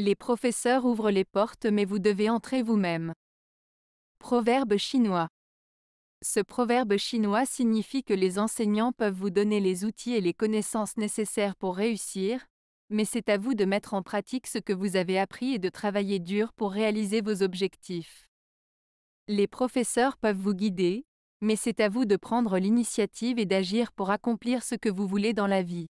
Les professeurs ouvrent les portes mais vous devez entrer vous-même. Proverbe chinois. Ce proverbe chinois signifie que les enseignants peuvent vous donner les outils et les connaissances nécessaires pour réussir, mais c'est à vous de mettre en pratique ce que vous avez appris et de travailler dur pour réaliser vos objectifs. Les professeurs peuvent vous guider, mais c'est à vous de prendre l'initiative et d'agir pour accomplir ce que vous voulez dans la vie.